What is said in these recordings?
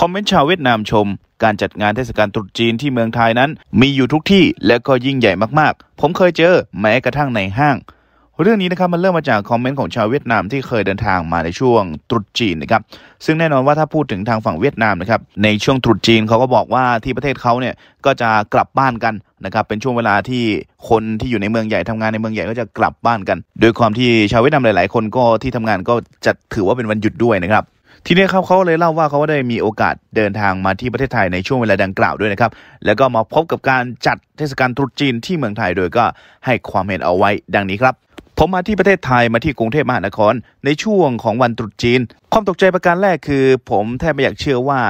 คอมเมนต์ชาวเวียดนามชม การจัดงานเทศกาลตรุษจีนที่เมืองไทยนั้น มีอยู่ทุกที่และก็ยิ่งใหญ่มากๆ ผมเคยเจอแม้กระทั่งในห้าง เรื่องนี้นะครับมันเริ่มมาจากคอมเมนต์ของชาวเวียดนามที่เคยเดินทางมาในช่วงตรุษจีนนะครับซึ่งแน่นอนว่าถ้าพูดถึงทางฝั่งเวียดนามนะครับในช่วงตรุษจีนเขาก็บอกว่าที่ประเทศเขาเนี่ยก็จะกลับบ้านกันนะครับเป็นช่วงเวลาที่คนที่อยู่ในเมืองใหญ่ทำงานในเมืองใหญ่ก็จะกลับบ้านกัน โดยความที่ชาวเวียดนามหลายๆ คนก็ที่ทำงานก็จะถือว่าเป็นวันหยุดด้วยนะครับทีนี้ครับเขาเลยเล่าว่าเขาได้มีโอกาสเดินทางมาที่ประเทศไทยในช่วงเวลาดังกล่าวด้วยนะครับ แล้วก็มาพบกับการจัดเทศกาลตรุษจีนที่เมืองไทยโดยก็ให้ความเห็นเอาไว้ดังนี้ครับ ผมมาที่ประเทศไทยมาที่กรุงเทพมหานคร ในช่วงของวันตรุษจีนความตกใจประการแรกคือผมแทบไม่อยากเชื่อว่า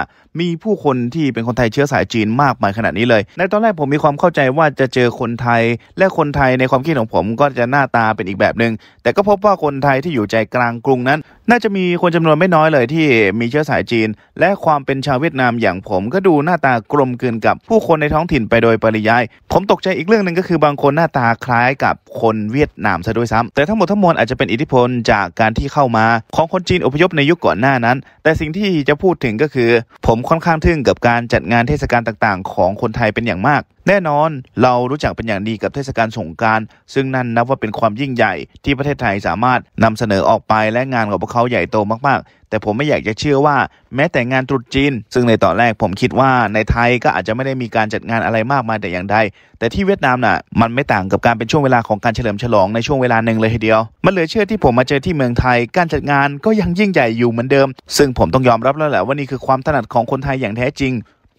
มีผู้คนที่เป็นคนไทยเชื้อสายจีนมากมายขนาดนี้เลย ในตอนแรกผมมีความเข้าใจว่าจะเจอคนไทยและคนไทยในความคิดของผมก็จะหน้าตาเป็นอีกแบบหนึง่ง แต่ก็พบว่าคนไทยที่อยู่ใจกลางกรุงนั้น น่าจะมีคนจำนวนไม่น้อยเลยที่มีเชื้อสายจีน และความเป็นชาวเวียดนามอย่างผมก็ดูหน้าตากลมกลืนกับผู้คนในท้องถิ่นไปโดยปริยาย ผมตกใจอีกเรื่องหนึ่งก็คือบางคนหน้าตาคล้ายกับคนเวียดนามซะด้วยซ้ำ แต่ทั้งหมดทั้งมวลอาจจะเป็นอิทธิพลจากการที่เข้ามาของคนจีนอพยพในยุคก่อนหน้านั้น แต่สิ่งที่จะพูดถึงก็คือ ผมค่อนข้างทึ่งกับการจัดงานเทศกาลต่างๆ ของคนไทยเป็นอย่างมากแน่นอนเรารู้จักเป็นอย่างดีกับเทศกาลสงการซึ่งนั่นนับว่าเป็นความยิ่งใหญ่ ที่ประเทศไทยสามารถนำเสนอออกไปและงานของพวกเขาใหญ่โตมากๆ แต่ผมไม่อยากจะเชื่อว่าแม้แต่งานตรุษจีนซึ่งในตอนแรกผมคิดว่าในไทยก็อาจจะไม่ได้มีการจัดงานอะไรมากมายแต่อย่างใดแต่ที่เวียดนามน่ะมันไม่ต่างกับการเป็นช่วงเวลาของการเฉลิมฉลองในช่วงเวลาหนึ่งเลยทีเดียว มันเหลือเชื่อที่ผมมาเจอที่เมืองไทย การจัดงานก็ยังยิ่งใหญ่อยู่เหมือนเดิม ซึ่งผมต้องยอมรับแล้วแหละว่านี่คือความถนัดของคนไทยอย่างแท้จริง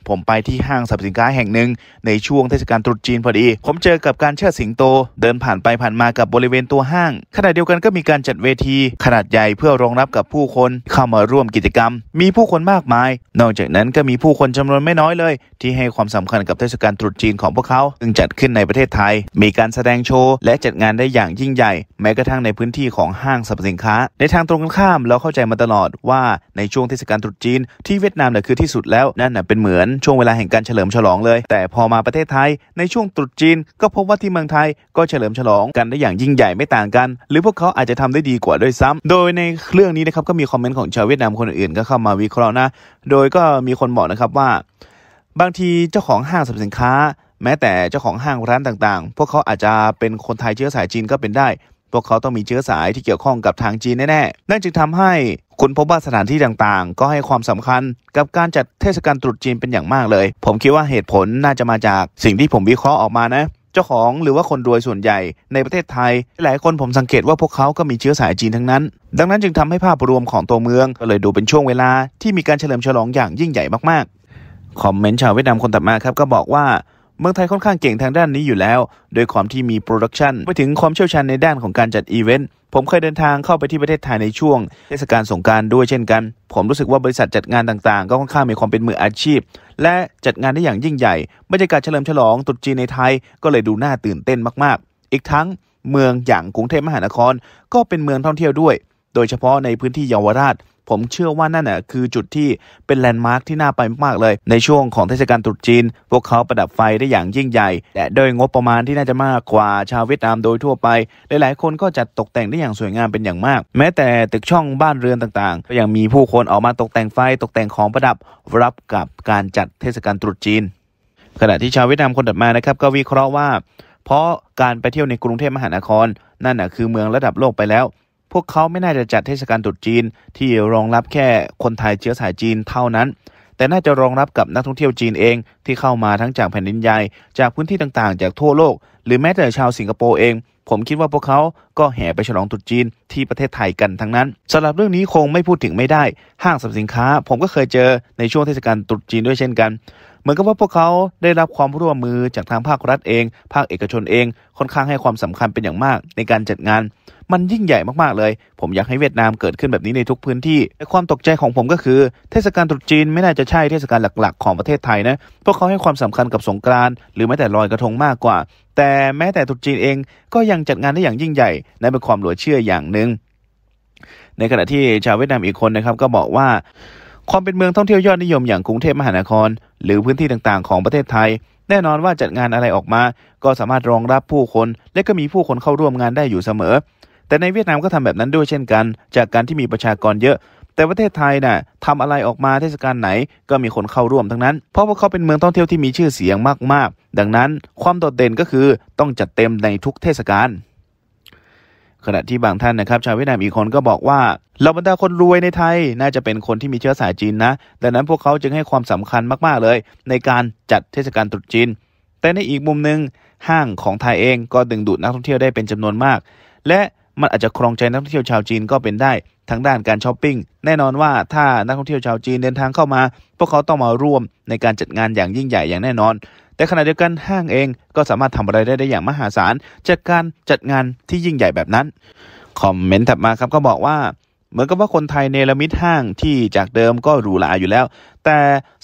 ผมไปที่ห้างสรรพสินค้าแห่งหนึ่งในช่วงเทศกาลตรุษจีนพอดี ผมเจอกับการเชิดสิงโตเดินผ่านไปผ่านมากับบริเวณตัวห้างขณะเดียวกันก็มีการจัดเวทีขนาดใหญ่เพื่อรองรับกับผู้คนเข้ามาร่วมกิจกรรม มีผู้คนมากมาย นอกจากนั้นก็มีผู้คนจำนวนไม่น้อยเลยที่ให้ความสำคัญกับเทศกาลตรุษจีนของพวกเขาซึ่งจัดขึ้นในประเทศไทย มีการแสดงโชว์และจัดงานได้อย่างยิ่งใหญ่ แม้กระทั่งในพื้นที่ของห้างสรรพสินค้า ในทางตรงกันข้ามเราเข้าใจมาตลอดว่าในช่วงเทศกาลตรุษจีน ที่เวียดนามน่ยคือที่สุดแล้ว นั่นเป็นเหมือนช่วงเวลาแห่งการเฉลิมฉลองเลย แต่พอมาประเทศไทย ในช่วงตรุษจีนก็พบว่าที่เมืองไทยก็เฉลิมฉลองกันได้อย่างยิ่งใหญ่ไม่ต่างกัน หรือพวกเขาอาจจะทำได้ดีกว่าด้วยซ้ำ โดยในเรื่องนี้นะครับก็มีคอมเมนต์ของชาวเวียดนามคนอื่น ก็เข้ามาวิเคราะห์นะ โดยก็มีคนบอกนะครับว่าบางทีเจ้าของห้างสรรพสินค้าแม้แต่เจ้าของห้างร้านต่าง ๆ พวกเขาอาจจะเป็นคนไทยเชื้อสายจีนก็เป็นได้ พวกเขาต้องมีเชื้อสายที่เกี่ยวข้องกับทางจีนแน่ๆนั่นจึงทำให้คุณพบว่าสถานที่ต่างๆ ก็ให้ความสำคัญกับการจัดเทศกาลตรุษจีนเป็นอย่างมากเลย ผมคิดว่าเหตุผลน่าจะมาจาก สิ่งที่ผมวิเคราะห์ออกมานะ เจ้าของหรือว่าคนรวยส่วนใหญ่ในประเทศไทย หลายคนผมสังเกตว่าพวกเขาก็มีเชื้อสายจีนทั้งนั้น ดังนั้นจึงทำให้ภาพรวมของตัวเมืองก็เลยดูเป็นช่วงเวลาที่มีการเฉลิมฉลองอย่างยิ่งใหญ่มากคอมเมนต์ชาวเวียดนามคนต่อมาครับก็บอกว่าเมืองไทยค่อนข้างเก่งทางด้านนี้อยู่แล้ว โดยความที่มีโปรดักชันไปถึงความเชี่ยวชาญในด้านของการจัดอีเวนต์ผมเคยเดินทางเข้าไปที่ประเทศไทยในช่วงเทศกาลสงการด้วยเช่นกัน ผมรู้สึกว่าบริษัทจัดงานต่างๆ ก็ค่อนข้างมีความเป็นมืออาชีพ และจัดงานได้อย่างยิ่งใหญ่บรรยากาศเฉลิมฉลองตรุษจีนในไทย ก็เลยดูน่าตื่นเต้นมาก ๆ อีกทั้งเมืองอย่างกรุงเทพมหานคร ก็เป็นเมืองท่องเที่ยวด้วย โดยเฉพาะในพื้นที่เยาวราชผมเชื่อว่านั่นน่ะคือจุดที่เป็นแลนด์มาร์คที่น่าไปมากเลย ในช่วงของเทศกาลตรุษจีน พวกเขาประดับไฟได้อย่างยิ่งใหญ่ และโดยงบประมาณที่น่าจะมากกว่าชาวเวียดนามโดยทั่วไปหลายๆคนก็จัดตกแต่งได้อย่างสวยงามเป็นอย่างมาก แม้แต่ตึกช่องบ้านเรือนต่างๆ ก็ยังมีผู้คนออกมาตกแต่งไฟตกแต่งของประดับรับกับการจัดเทศกาลตรุษจีน ขณะที่ชาวเวียดนามคนถัดมานะครับ ก็วิเคราะห์ว่าเพราะการไปเที่ยวในกรุงเทพมหานคร นั่นน่ะคือเมืองระดับโลกไปแล้วพวกเขาไม่น่าจะจัดเทศกาลตรุษจีนที่รองรับแค่คนไทยเชื้อสายจีนเท่านั้น แต่น่าจะรองรับกับนักท่องเที่ยวจีนเองที่เข้ามาทั้งจากแผ่นดินใหญ่จากพื้นที่ต่างๆจากทั่วโลก หรือแม้แต่ชาวสิงคโปร์เอง ผมคิดว่าพวกเขาก็แห่ไปฉลองตรุษจีนที่ประเทศไทยกันทั้งนั้นสำหรับเรื่องนี้คงไม่พูดถึงไม่ได้ ห้างสรรพสินค้า ผมก็เคยเจอในช่วงเทศกาลตรุษจีนด้วยเช่นกันมือนกับว่าพวกเขาได้รับความร่วมมือจากทางภาครัฐเอง ภาคเอกชนเอง ค่อนข้างให้ความสำคัญเป็นอย่างมากในการจัดงาน มันยิ่งใหญ่มากๆ เลย ผมอยากให้เวียดนามเกิดขึ้นแบบนี้ในทุกพื้นที่แต่ความตกใจของผมก็คือเทศกาลตรุษจีน ไม่น่าจะใช่เทศกาลหลักๆ ของประเทศไทยนะ พวกเขาให้ความสำคัญกับสงกรานต์หรือแม้แต่ลอยกระทงมากกว่า แต่แม้แต่ตรุษจีนเองก็ยังจัดงานได้อย่างยิ่งใหญ่นั่นเป็นความหลัวเชื่ออย่างหนึ่ง ในขณะที่ชาวเวียดนามอีกคนนะครับก็บอกว่าความเป็นเมืองท่องเที่ยวยอดนิยมอย่างกรุงเทพมหานคร หรือพื้นที่ต่างๆ ของประเทศไทย แน่นอนว่าจัดงานอะไรออกมา ก็สามารถรองรับผู้คน และก็มีผู้คนเข้าร่วมงานได้อยู่เสมอ แต่ในเวียดนามก็ทำแบบนั้นด้วยเช่นกันจากการที่มีประชากรเยอะ แต่ประเทศไทยนะ่ะทำอะไรออกมาเทศกาลไหนก็มีคนเข้าร่วมทั้งนั้นเพราะว่าเขาเป็นเมืองท่องเที่ยวที่มีชื่อเสียงมาก ๆ ดังนั้นความโดดเด่นก็คือต้องจัดเต็มในทุกเทศกาลขณะที่บางท่านนะครับชาวเวียดนามอีกคนก็บอกว่าเหล่าบรรดาคนรวยในไทยน่าจะเป็นคนที่มีเชื้อสายจีนนะดังนั้นพวกเขาจึงให้ความสำคัญมาก ๆ เลยในการจัดเทศกาลตรุษจีน แต่ในอีกมุมหนึ่งห้างของไทยเองก็ดึงดูดนักท่องเที่ยวได้เป็นจำนวนมาก และมันอาจจะครองใจนักท่องเที่ยวชาวจีนก็เป็นได้ทั้งด้านการช้อปปิ้งแน่นอนว่าถ้านักท่องเที่ยวชาวจีนเดินทางเข้ามา พวกเขาต้องมาร่วมในการจัดงานอย่างยิ่งใหญ่อย่างแน่นอนแต่ขณะเดียวกันห้างเองก็สามารถทำอะไรได้ได้อย่างมหาศาลจากการจัดงานที่ยิ่งใหญ่แบบนั้นคอมเมนต์ถัดมาครับก็บอกว่าเหมือนกับว่าคนไทยเนรมิตห้างที่จากเดิมก็หรูหราอยู่แล้ว แต่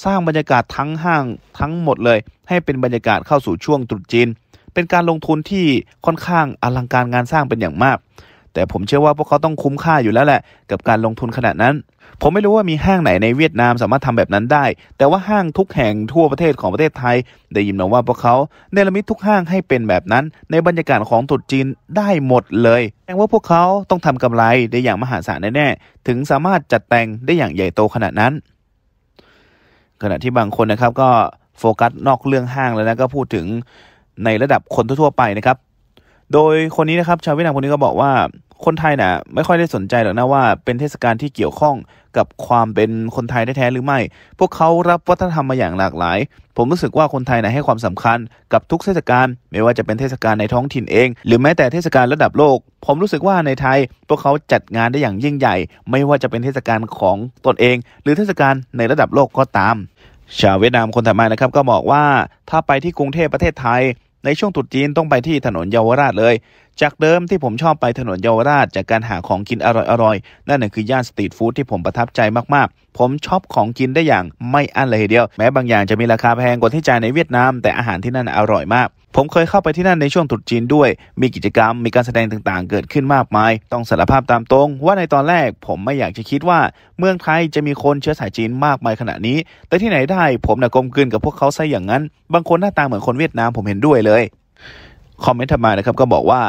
สร้างบรรยากาศทั้งห้างทั้งหมดเลยให้เป็นบรรยากาศเข้าสู่ช่วงตรุษจีนเป็นการลงทุนที่ค่อนข้างอลังการงานสร้างเป็นอย่างมาก แต่ผมเชื่อว่าพวกเขาต้องคุ้มค่าอยู่แล้วแหละ กับการลงทุนขนาดนั้นผมไม่รู้ว่ามีห้างไหนในเวียดนามสามารถทำแบบนั้นได้ แต่ว่าห้างทุกแห่งทั่วประเทศของประเทศไทย ได้ยินมาว่าพวกเขาเนรมิตทุกห้างให้เป็นแบบนั้น ในบรรยากาศของตุรจีนได้หมดเลยแปลว่าพวกเขาต้องทำกำไรได้อย่างมหาศาลแน่ๆถึงสามารถจัดแต่งได้อย่างใหญ่โตขนาดนั้น ขณะที่บางคนนะครับ ก็โฟกัสนอกเรื่องห้างแล้วนะก็พูดถึงในระดับคนทั่ว ๆ ไปนะครับ โดยคนนี้นะครับชาวเวียดนามคนนี้ก็บอกว่าคนไทยนะ่ะไม่ค่อยได้สนใจหรอกนะว่าเป็นเทศกาลที่เกี่ยวข้องกับความเป็นคนไทยแท้ๆหรือไม่ พวกเขารับวัฒนธรรมมาอย่างหลากหลาย ผมรู้สึกว่าคนไทยนะให้ความสำคัญ กับทุกเทศกาลไม่ว่าจะเป็นเทศกาลในท้องถิ่นเอง หรือแม้แต่เทศกาลระดับโลก ผมรู้สึกว่าในไทยพวกเขาจัดงานได้อย่างยิ่งใหญ่ ไม่ว่าจะเป็นเทศกาลของตนเอง หรือเทศกาลในระดับโลกก็ตาม ชาวเวียดนามคนถัดมานะครับก็บอกว่าถ้าไปที่กรุงเทพประเทศไทยในช่วงตรุษจีนต้องไปที่ถนนเยาวราชเลย จากเดิมที่ผมชอบไปถนนเยาวราชจากการหาของกินอร่อยๆ นั่นคือย่านสตรีทฟู้ดที่ผมประทับใจมากๆ ผมชอบของกินได้อย่างไม่อั้นเลยเดียวแม้บางอย่างจะมีราคาแพงกว่าที่จ่ายในเวียดนาม แต่อาหารที่นั่นอร่อยมากผมเคยเข้าไปที่นั่นในช่วงตรุษจีนด้วย มีกิจกรรม มีการแสดงต่างๆ เกิดขึ้นมากมาย ต้องสารภาพตามตรง ว่าในตอนแรกผมไม่อยากจะคิดว่าเมืองไทยจะมีคนเชื้อสายจีนมากมายขนาดนี้ แต่ที่ไหนได้ผมนะ่ะกลมกลืนกับพวกเขาซะอย่างนั้น บางคนหน้าตาเหมือนคนเวียดนามผมเห็นด้วยเลย คอมเมนต์ทำมานะครับก็บอกว่า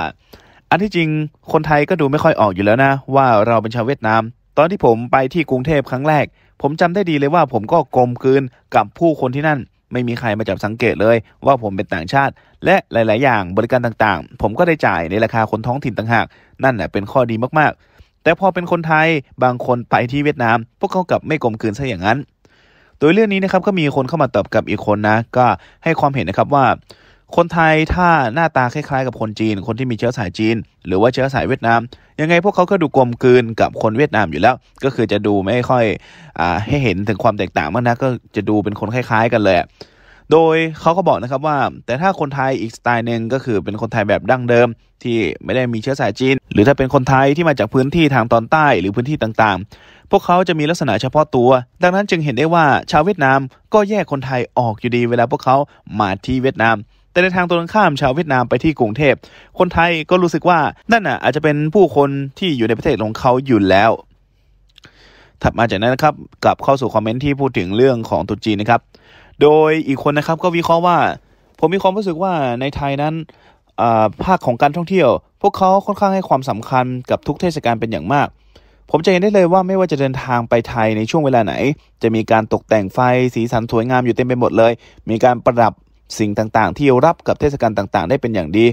อันที่จริง คนไทยก็ดูไม่ค่อยออกอยู่แล้วนะ ว่าเราเป็นชาวเวียดนาม ตอนที่ผมไปที่กรุงเทพครั้งแรก ผมจำได้ดีเลยว่าผมก็กลมกลืนกับผู้คนที่นั่นไม่มีใครมาจับสังเกตเลยว่าผมเป็นต่างชาติ และหลาย ๆ อย่างบริการต่าง ๆ ผมก็ได้จ่ายในราคาคนท้องถิ่นต่างหากนั่นแหละเป็นข้อดีมากๆ แต่พอเป็นคนไทยบางคนไปที่เวียดนาม พวกเขากลับไม่กลมกลืนซะอย่างนั้น โดยเรื่องนี้นะครับก็มีคนเข้ามาตอบกับอีกคนนะ ก็ให้ความเห็นนะครับว่าคนไทยถ้าหน้าตาคล้ายๆกับคนจีน คนที่มีเชื้อสายจีน หรือว่าเชื้อสายเวียดนาม ยังไงพวกเขาก็ดูกลมกลืนกับคนเวียดนามอยู่แล้ว ก็คือจะดูไม่ค่อยอให้เห็นถึงความแตกต่างมากนะก็จะดูเป็นคนคล้าย ๆ กันเลยโดยเขาก็บอกนะครับว่า แต่ถ้าคนไทยอีกสไตล์หนึ่งก็คือเป็นคนไทยแบบดั้งเดิมที่ไม่ได้มีเชื้อสายจีน หรือถ้าเป็นคนไทยที่มาจากพื้นที่ทางตอนใต้หรือพื้นที่ต่างๆ พวกเขาจะมีลักษณะเฉพาะตัว ดังนั้นจึงเห็นได้ว่าชาวเวียดนามก็แยกคนไทยออกอยู่ดี เวลาพวกเขามาที่เวียดนามแต่ในทางตรงข้ามชาวเวียดนามไปที่กรุงเทพ คนไทยก็รู้สึกว่านั่นน่ะอาจจะเป็นผู้คนที่อยู่ในประเทศของเขาอยู่แล้ว ถัดมาจากนั้นนะครับกลับเข้าสู่คอมเมนต์ที่พูดถึงเรื่องของตุจีนนะครับ โดยอีกคนนะครับก็วิเคราะห์ว่า ผมมีความรู้สึกว่าในไทยนั้นภาคของการท่องเที่ยว พวกเขาค่อนข้างให้ความสำคัญกับทุกเทศกาลเป็นอย่างมาก ผมจะเห็นได้เลยว่าไม่ว่าจะเดินทางไปไทยในช่วงเวลาไหน จะมีการตกแต่งไฟสีสันสวยงามอยู่เต็มไปหมดเลย มีการประดับสิ่งต่างๆที่รับกับเทศกาลต่างๆได้เป็นอย่างดี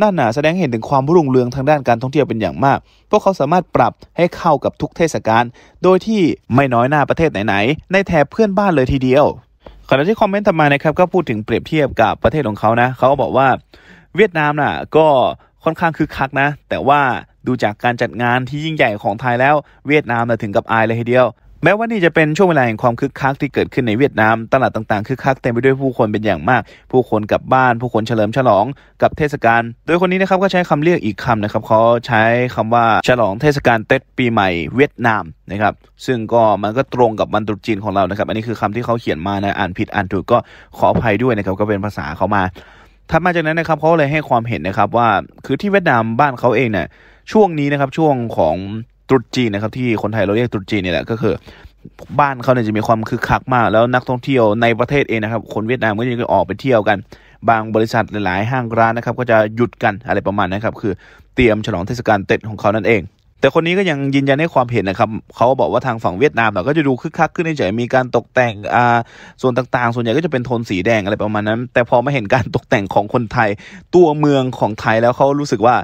น่าหนาแสดงเห็นถึงความรุ่งเรืองทางด้านการท่องเที่ยวเป็นอย่างมาก พวกเขาสามารถปรับให้เข้ากับทุกเทศกาล โดยที่ไม่น้อยหน้าประเทศไหนๆในแถบเพื่อนบ้านเลยทีเดียวขณะที่คอมเมนต์ทำมานะครับก็พูดถึงเปรียบเทียบกับประเทศของเขา นะ เขาบอกว่าเวียดนามน่ะก็ค่อนข้างคึกคักนะ แต่ว่าดูจากการจัดงานที่ยิ่งใหญ่ของไทยแล้ว เวียดนามน่ะถึงกับอายเลยทีเดียวแม้ว่านี่จะเป็นช่วงเวลาแห่งความคึกคักที่เกิดขึ้นในเวียดนามตลาดต่างๆคึกคักเต็มไปด้วยผู้คนเป็นอย่างมาก ผู้คนกลับบ้าน ผู้คนเฉลิมฉลองกับเทศกาลโดยคนนี้นะครับก็ใช้คำเรียกอีกคำนะครับเขาใช้คำว่าฉลองเทศกาลเต็ดปีใหม่เวียดนามนะครับ ซึ่งก็มันก็ตรงกับวันตรุษจีนของเรานะครับ อันนี้คือคำที่เขาเขียนมานะอ่านผิดอ่านถูกก็ขออภัยด้วยนะครับ ก็เป็นภาษาเขามาถัดมาจากนั้นนะครับเขาเลยให้ความเห็นนะครับว่าคือที่เวียดนามบ้านเขาเองเนี่ยช่วงนี้นะครับช่วงของตรุษจีนนะครับ ที่คนไทยเราเรียกตรุษจีนนี่แหละก็คือ บ้านเขาเนี่ยจะมีความคึกคักมากแล้วนักท่องเที่ยวในประเทศเองนะครับ คนเวียดนามก็จะออกไปเที่ยวกัน บางบริษัทหลายๆ ห้างร้านนะครับก็จะหยุดกันอะไรประมาณนะครับคือเตรียมฉลองเทศกาลเต็ดของเขานั่นเอง แต่คนนี้ก็ยังยืนยันให้ความเห็นนะครับ เขาบอกว่าทางฝั่งเวียดนามเก็จะดูคึกคักขึ้นเฉยมีการตกแต่งอ่าส่วนต่างๆ ส่วนใหญ่ก็จะเป็นโทนสีแดงอะไรประมาณนั้น แต่พอมาเห็นการตกแต่งของคนไทย ตัวเมืองของไทยแล้วเขารู้สึกว่า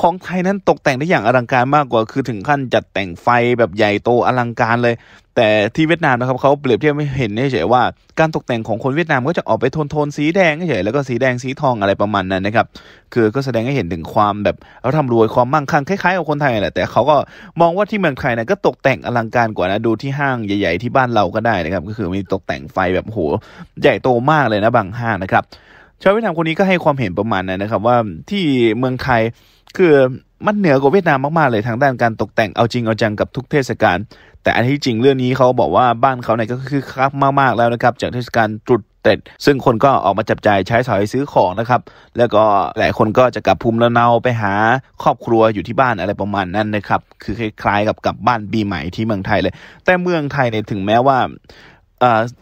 ของไทยนั้นตกแต่งได้อย่างอลังการมากกว่า คือถึงขั้นจัดแต่งไฟแบบใหญ่โตอลังการเลย แต่ที่เวียดนามนะครับเขาเปรียบเทียบไม่เห็นเฉยว่าการตกแต่งของคนเวียดนามก็จะออกไปโทนโทนสีแดงเฉยแล้วก็สีแดงสีทองอะไรประมาณนั้นนะครับ คือก็แสดงให้เห็นถึงความแบบเราทำรวยความมั่งคั่งคล้ายๆกับคนไทยแหละแต่เขาก็มองว่าที่เมืองไทยนะก็ตกแต่งอลังการกว่านะดูที่ห้างใหญ่ๆที่บ้านเราก็ได้นะครับ ก็คือมีตกแต่งไฟแบบโหใหญ่โตมากเลยนะ บางห้างนะครับชาวเวียดนามคนนี้ก็ให้ความเห็นประมาณนั้นนะครับ ว่าที่เมืองไทยคือมันเหนือกว่าเวียดนามมากๆเลยทางด้านการตกแต่งเอาจริงเอาจังกับทุกเทศกาลแต่อันที่จริงเรื่องนี้เขาบอกว่าบ้านเขาในก็คือคักมากๆแล้วนะครับ จากเทศกาลตรุษเต็ด ซึ่งคนก็ออกมาจับจ่ายใช้สอยซื้อของนะครับ แล้วก็หลายคนก็จะกลับภูมิลำเนาไปหาครอบครัวอยู่ที่บ้านอะไรประมาณนั้นนะครับ คือ คล้ายๆกับกลับบ้านปีใหม่ที่เมืองไทยเลยแต่เมืองไทยเนี่ยถึงแม้ว่า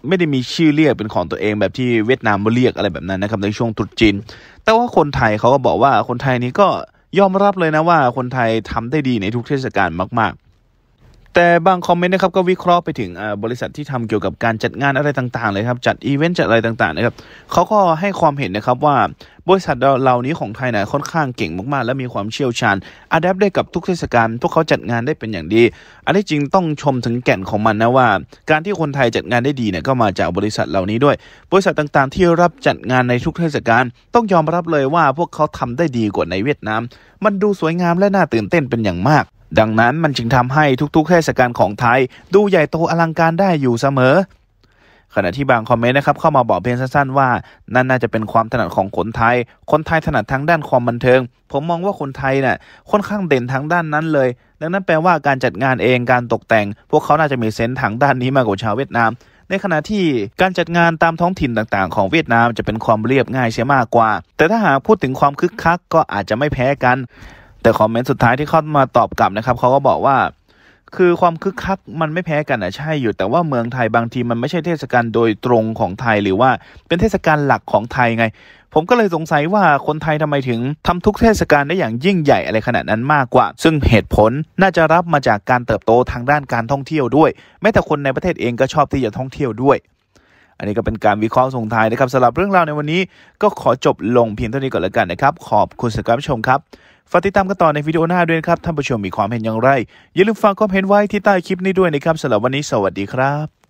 ไม่ได้มีชื่อเรียกเป็นของตัวเองแบบที่เวียดนามเรียกอะไรแบบนั้นนะครับในช่วงตรุษจีนแต่ว่าคนไทยเขาก็บอกว่าคนไทยนี้ก็ยอมรับเลยนะว่าคนไทยทำได้ดีในทุกเทศกาลมากๆแต่บางคอมเมนต์นะครับก็วิเคราะห์ไปถึงบริษัทที่ทำเกี่ยวกับการจัดงานอะไรต่างๆ เลยครับจัดอีเวนต์จัดอะไรต่างๆนะครับเขาก็ให้ความเห็นนะครับว่าบริษัทเหล่านี้ของไทยนะค่อนข้างเก่งมากๆและมีความเชี่ยวชาญอัดแอปได้กับทุกเทศกาลพวกเขาจัดงานได้เป็นอย่างดี อันนี้จริงต้องชมถึงแก่นของมันนะว่า การที่คนไทยจัดงานได้ดีเนี่ยก็มาจากบริษัทเหล่านี้ด้วย บริษัทต่างๆ ที่รับจัดงานในทุกเทศกาลต้องยอมรับเลยว่าพวกเขาทำได้ดีกว่าในเวียดนามมันดูสวยงามและน่าตื่นเต้นเป็นอย่างมากดังนั้นมันจึงทำให้ทุกๆเทศกาลของไทยดูใหญ่โตอลังการได้อยู่เสมอ ขณะที่บางคอมเมนต์นะครับเข้ามาบอกเพียงสั้นๆว่านั่นน่าจะเป็นความถนัดของคนไทย คนไทยถนัดทางด้านความบันเทิง ผมมองว่าคนไทยเนี่ยค่อนข้างเด่นทางด้านนั้นเลย ดังนั้นแปลว่าการจัดงานเองการตกแต่ง พวกเขาน่าจะมีเซนส์ทางด้านนี้มากกว่าชาวเวียดนามในขณะที่การจัดงานตามท้องถิ่นต่างๆ ของเวียดนามจะเป็นความเรียบง่ายเสียมากกว่า แต่ถ้าหากพูดถึงความคึกคัก ก็อาจจะไม่แพ้กันแต่คอมเมนต์สุดท้ายที่เข้ามาตอบกลับนะครับเขาก็บอกว่า คือความคึกคักมันไม่แพ้กันอ่ะใช่อยู่ แต่ว่าเมืองไทยบางทีมันไม่ใช่เทศกาลโดยตรงของไทยหรือว่าเป็นเทศกาลหลักของไทยไง ผมก็เลยสงสัยว่าคนไทยทำไมถึง ทำทุกเทศกาลได้อย่างยิ่งใหญ่อะไรขนาดนั้นมากกว่า ซึ่งเหตุผลน่าจะรับมาจากการเติบโตทางด้านการท่องเที่ยวด้วยแม้แต่คนในประเทศเองก็ชอบที่จะท่องเที่ยวด้วย อันนี้ก็เป็นการวิเคราะห์ส่งท้ายนะครับสำหรับเรื่องราวในวันนี้ ก็ขอจบลงเพียงเท่านี้ก่อนแล้วกันนะครับขอบคุณสำหรับชมครับฝากติดตามกันต่อในวิดีโอหน้าด้วยครับท่านผู้ชมมีความเห็นอย่างไร อย่าลืมฝากความเห็นไว้ที่ใต้คลิปนี้ด้วยนะครับสำหรับวันนี้สวัสดีครับ